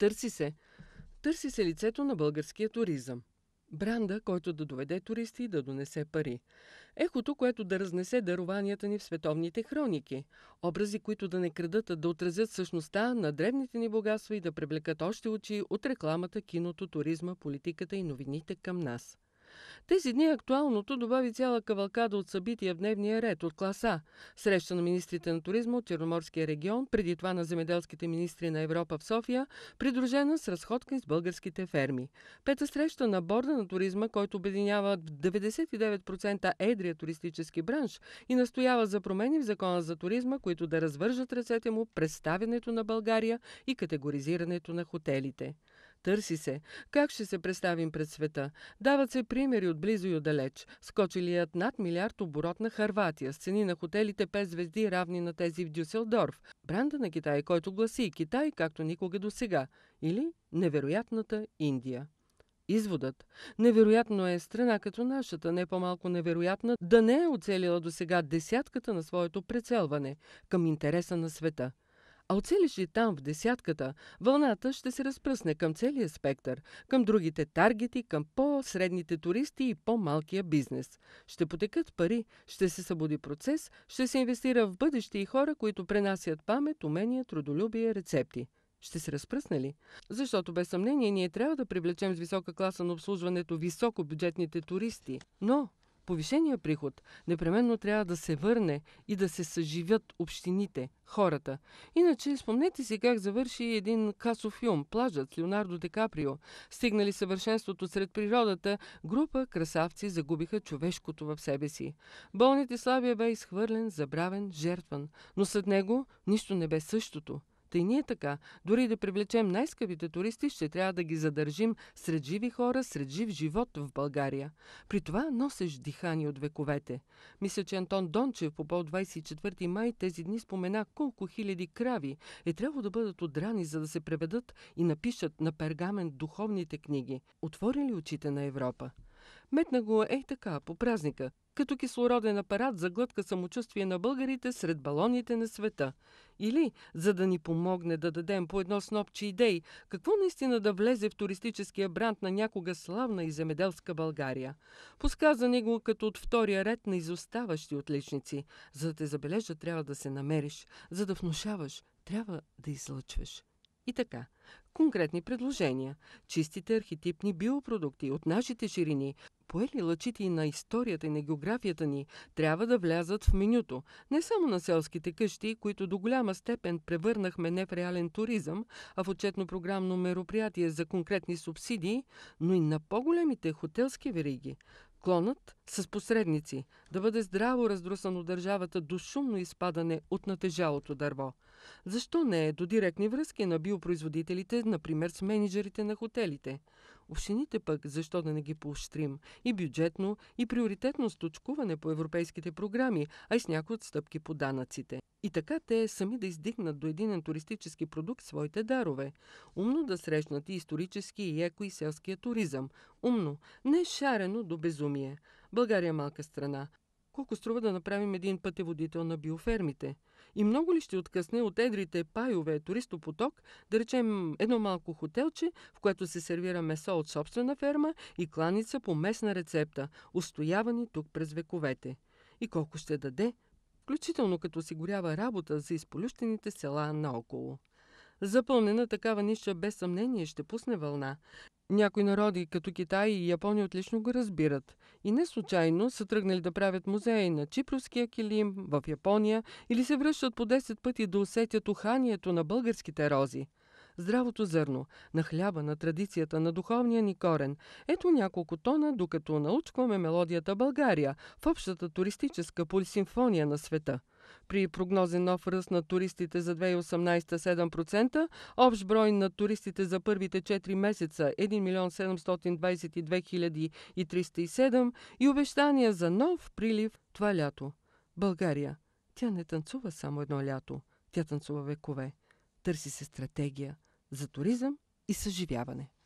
Търси се. Търси се лицето на българския туризъм. Бранда, който да доведе туристи и да донесе пари. Ехото, което да разнесе дарованията ни в световните хроники. Образи, които да не крадат, а да отразят същността на древните ни богатства и да привлекат още очи от рекламата, киното, туризма, политиката и новините към нас. Тези дни актуалното добави цяла кавалкада от събития в дневния ред от класа. Среща на министрите на туризма от Черноморския регион, преди това на земеделските министри на Европа в София, придружена с разходка с българските ферми. Пета среща на борда на туризма, който обединява 99% едрия туристически бранш и настоява за промени в закона за туризма, които да развържат ръцете му представянето на България и категоризирането на хотелите. Търси се как ще се представим пред света. Дават се примери от близо и отдалеч. Скочилият над милиард оборот на Харватия с цени на хотелите 5 звезди равни на тези в Дюселдорф. Бранда на Китай, който гласи Китай както никога до сега. Или невероятната Индия. Изводът. Невероятно е страна като нашата, не по-малко невероятна, да не е оцелила до сега десятката на своето прецелване към интереса на света – а оцелиш ли там, в десятката, вълната ще се разпръсне към целия спектър, към другите таргети, към по-средните туристи и по-малкия бизнес. Ще потекат пари, ще се събуди процес, ще се инвестира в бъдещи и хора, които пренасят памет, умения, трудолюбие, рецепти. Ще се разпръсне ли? Защото без съмнение ние трябва да привлечем с висока класа на обслужването високо бюджетните туристи. Но повишения приход непременно трябва да се върне и да се съживят общините, хората. Иначе спомнете си как завърши един касов филм «Плажът» с Леонардо Де Каприо. Стигнали съвършенството сред природата, група красавци загубиха човешкото в себе си. Болните Славия бе изхвърлен, забравен, жертван. Но след него нищо не бе същото. Та и ние така, дори да привлечем най-скъпите туристи, ще трябва да ги задържим сред живи хора, сред жив живот в България. При това носеш дихани от вековете. Мисля, че Антон Дончев по пол 24 май тези дни спомена колко хиляди крави е трябвало да бъдат отрани, за да се преведат и напишат на пергамент духовните книги. Отворили очите на Европа. Метна го е така, по празника, като кислороден апарат за глътка самочувствие на българите сред балоните на света. Или, за да ни помогне да дадем по едно снопче идеи, какво наистина да влезе в туристическия бранд на някога славна и земеделска България. ни го като от втория ред на изоставащи отличници. За да те забележа, трябва да се намериш. За да внушаваш, трябва да излъчваш. И така, конкретни предложения, чистите архетипни биопродукти от нашите ширини, поели лъчите на историята и на географията ни, трябва да влязат в менюто, не само на селските къщи, които до голяма степен превърнахме не в реален туризъм, а в отчетно-програмно мероприятие за конкретни субсидии, но и на по-големите хотелски вериги. Клонът с посредници да бъде здраво раздръсан от държавата до шумно изпадане от натежалото дърво – защо не е до директни връзки на биопроизводителите, например с менеджерите на хотелите? Общините пък защо да не ги поощрим? И бюджетно, и приоритетно сточкуване по европейските програми, а и с някои отстъпки по данъците. И така те сами да издигнат до един туристически продукт своите дарове. Умно да срещнат и исторически, и еко, и селския туризъм. Умно, не шарено до безумие. България е малка страна. Колко струва да направим един пътеводител на биофермите? И много ли ще откъсне от едрите пайове туристопоток, да речем едно малко хотелче, в което се сервира месо от собствена ферма и кланица по местна рецепта, устоявани тук през вековете? И колко ще даде, включително като осигурява работа за изполющените села наоколо? Запълнена такава ниша без съмнение ще пусне вълна. Някои народи, като Китай и Япония, отлично го разбират. И не случайно са тръгнали да правят музеи на чипровския килим в Япония или се връщат по 10 пъти да усетят уханието на българските рози. Здравото зърно, на хляба, на традицията, на духовния ни корен. Ето няколко тона, докато научваме мелодията България в общата туристическа полисимфония на света – при прогнозен нов ръст на туристите за 2018 7%, общ брой на туристите за първите 4 месеца 1 милион 722 307 и обещания за нов прилив това лято. България. Тя не танцува само едно лято. Тя танцува векове. Търси се стратегия за туризъм и съживяване.